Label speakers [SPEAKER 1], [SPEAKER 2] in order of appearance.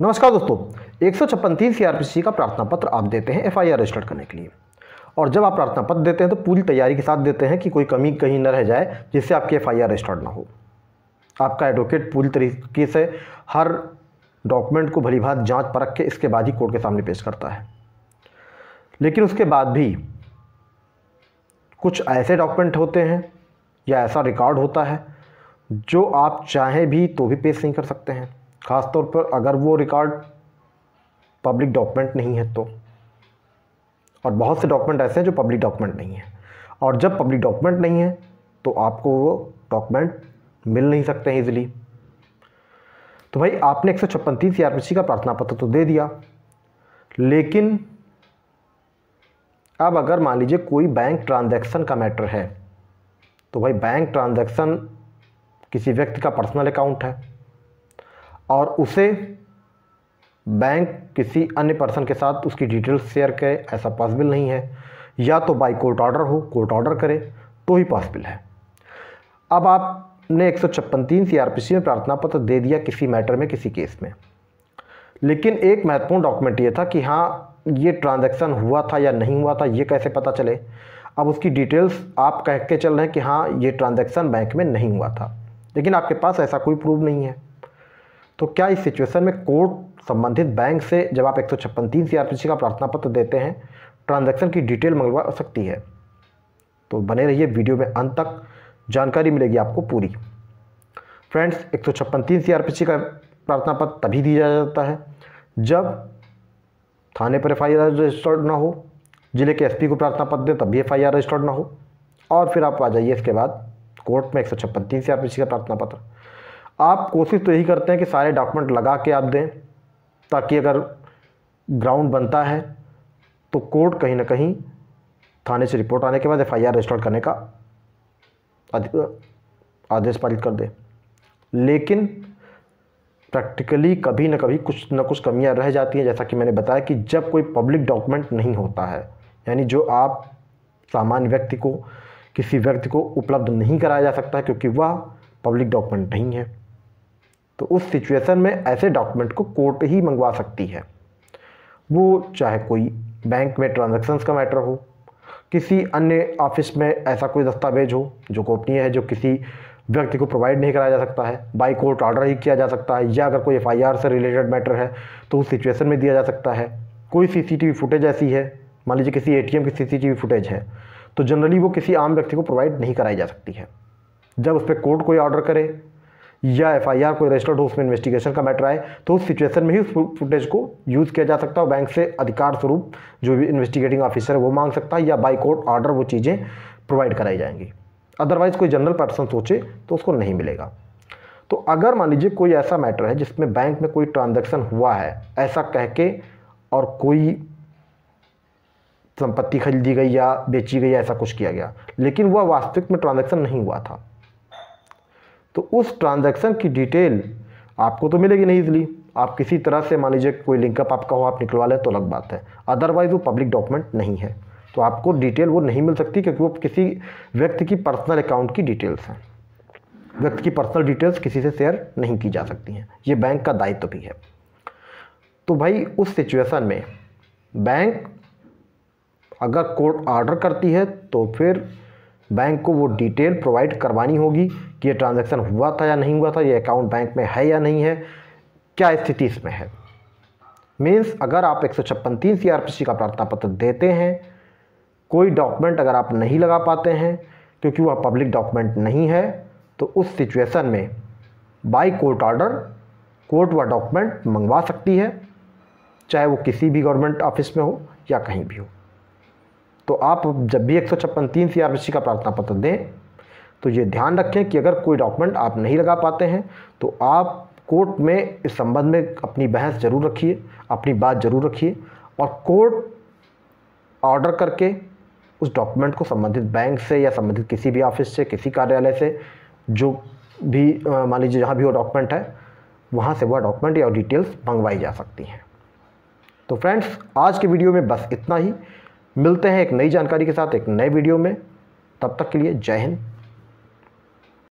[SPEAKER 1] नमस्कार दोस्तों एक सौ छप्पन तीन सी e का प्रार्थना पत्र आप देते हैं एफ आई आर रजिस्टर्ड करने के लिए और जब आप प्रार्थना पत्र देते हैं तो पूरी तैयारी के साथ देते हैं कि कोई कमी कहीं न रह जाए जिससे आपकी एफ आई आर रजिस्टर्ड ना हो आपका एडवोकेट पूरी तरीके से हर डॉक्यूमेंट को भली भात जाँच परख के इसके बाद ही कोर्ट के सामने पेश करता है लेकिन उसके बाद भी कुछ ऐसे डॉक्यूमेंट होते हैं या ऐसा रिकॉर्ड होता है जो आप चाहें भी तो भी पेश नहीं कर सकते हैं खासतौर पर अगर वो रिकॉर्ड पब्लिक डॉक्यूमेंट नहीं है तो और बहुत से डॉक्यूमेंट ऐसे हैं जो पब्लिक डॉक्यूमेंट नहीं है और जब पब्लिक डॉक्यूमेंट नहीं है तो आपको वो डॉक्यूमेंट मिल नहीं सकते हैं इज़िली तो भाई आपने एक सौ सी e का प्रार्थना पत्र तो दे दिया लेकिन अब अगर मान लीजिए कोई बैंक ट्रांजैक्शन का मैटर है तो भाई बैंक ट्रांजैक्शन किसी व्यक्ति का पर्सनल अकाउंट है और उसे बैंक किसी अन्य पर्सन के साथ उसकी डिटेल्स शेयर करे ऐसा पॉसिबल नहीं है या तो बाई कोर्ट ऑर्डर हो कोर्ट ऑर्डर करे तो ही पॉसिबल है अब आपने एक सौ छप्पन तीन सी आर पी सी में प्रार्थना पत्र दे दिया किसी मैटर में किसी केस में लेकिन एक महत्वपूर्ण डॉक्यूमेंट ये था कि हाँ ये ट्रांजैक्शन हुआ था या नहीं हुआ था ये कैसे पता चले अब उसकी डिटेल्स आप कह के चल रहे हैं कि हाँ ये ट्रांजैक्शन बैंक में नहीं हुआ था लेकिन आपके पास ऐसा कोई प्रूफ नहीं है तो क्या इस सिचुएशन में कोर्ट संबंधित बैंक से जब आप एक सौ छप्पन तीन सी का प्रार्थना पत्र देते हैं ट्रांजैक्शन की डिटेल मंगवा सकती है तो बने रहिए वीडियो में अंत तक जानकारी मिलेगी आपको पूरी फ्रेंड्स एक सौ छप्पन तीन सी का प्रार्थना पत्र तभी दिया जाता है जब थाने पर एफ रजिस्टर्ड ना हो जिले के एसपी को प्रार्थना पत्र दें तब भी एफ रजिस्टर्ड ना हो और फिर आप आ जाइए इसके बाद कोर्ट में एक सौ छप्पन तीन सी का प्रार्थना पत्र आप कोशिश तो यही करते हैं कि सारे डॉक्यूमेंट लगा के आप दें ताकि अगर ग्राउंड बनता है तो कोर्ट कहीं ना कहीं थाने से रिपोर्ट आने के बाद एफ रजिस्टर करने का आदेश पारित कर दे लेकिन प्रैक्टिकली कभी ना कभी कुछ ना कुछ कमियां रह जाती हैं जैसा कि मैंने बताया कि जब कोई पब्लिक डॉक्यूमेंट नहीं होता है यानी जो आप सामान्य व्यक्ति को किसी व्यक्ति को उपलब्ध नहीं कराया जा सकता क्योंकि वह पब्लिक डॉक्यूमेंट नहीं है तो उस सिचुएशन में ऐसे डॉक्यूमेंट को कोर्ट ही मंगवा सकती है वो चाहे कोई बैंक में ट्रांजैक्शंस का मैटर हो किसी अन्य ऑफिस में ऐसा कोई दस्तावेज हो जो गोपनीय है जो किसी व्यक्ति को प्रोवाइड नहीं कराया जा सकता है बाई कोर्ट ऑर्डर ही किया जा सकता है या अगर कोई एफआईआर से रिलेटेड मैटर है तो उस सिचुएशन में दिया जा सकता है कोई सीसीटीवी फुटेज ऐसी है मान लीजिए किसी एटीएम की सीसीटीवी फुटेज है तो जनरली वो किसी आम व्यक्ति को प्रोवाइड नहीं कराई जा सकती है जब उस पर कोर्ट कोई ऑर्डर करे या एफआईआर कोई रजिस्टर्ड हो उसमें इन्वेस्टिगेशन का मैटर आए तो उस सिचुएशन में ही उस फुटेज को यूज़ किया जा सकता है बैंक से अधिकार स्वरूप जो भी इन्वेस्टिगेटिंग ऑफिसर है वो मांग सकता है या बाई कोर्ट ऑर्डर वो चीज़ें प्रोवाइड कराई जाएंगी अदरवाइज़ कोई जनरल पर्सन सोचे तो उसको नहीं मिलेगा तो अगर मान लीजिए कोई ऐसा मैटर है जिसमें बैंक में कोई ट्रांजेक्शन हुआ है ऐसा कह के और कोई संपत्ति खरीदी गई या बेची गई ऐसा कुछ किया गया लेकिन वह वास्तविक में ट्रांजेक्शन नहीं हुआ था तो उस ट्रांजैक्शन की डिटेल आपको तो मिलेगी नहीं इजली आप किसी तरह से मान लीजिए कोई लिंकअप आपका हो आप निकलवा लें तो अलग बात है अदरवाइज़ वो पब्लिक डॉक्यूमेंट नहीं है तो आपको डिटेल वो नहीं मिल सकती क्योंकि वो किसी व्यक्ति की पर्सनल अकाउंट की डिटेल्स हैं व्यक्ति की पर्सनल डिटेल्स किसी से शेयर नहीं की जा सकती हैं ये बैंक का दायित्व तो भी है तो भाई उस सिचुएशन में बैंक अगर कोर्ट ऑर्डर करती है तो फिर बैंक को वो डिटेल प्रोवाइड करवानी होगी कि ये ट्रांजैक्शन हुआ था या नहीं हुआ था ये अकाउंट बैंक में है या नहीं है क्या स्थिति इसमें है मीन्स अगर आप एक सौ छप्पन पी सी का प्रार्थना पत्र देते हैं कोई डॉक्यूमेंट अगर आप नहीं लगा पाते हैं क्योंकि वह पब्लिक डॉक्यूमेंट नहीं है तो उस सिचुएशन में बाई कोर्ट ऑर्डर कोर्ट व डॉक्यूमेंट मंगवा सकती है चाहे वो किसी भी गवर्नमेंट ऑफिस में हो या कहीं भी हो तो आप जब भी एक सौ छप्पन तीन सी आर का प्रार्थना पत्र दें तो ये ध्यान रखें कि अगर कोई डॉक्यूमेंट आप नहीं लगा पाते हैं तो आप कोर्ट में इस संबंध में अपनी बहस जरूर रखिए अपनी बात जरूर रखिए और कोर्ट ऑर्डर करके उस डॉक्यूमेंट को संबंधित बैंक से या संबंधित किसी भी ऑफिस से किसी कार्यालय से जो भी मान लीजिए जहाँ भी वो डॉक्यूमेंट है वहाँ से वह डॉक्यूमेंट या डिटेल्स मंगवाई जा सकती हैं तो फ्रेंड्स आज के वीडियो में बस इतना ही मिलते हैं एक नई जानकारी के साथ एक नए वीडियो में तब तक के लिए जय हिंद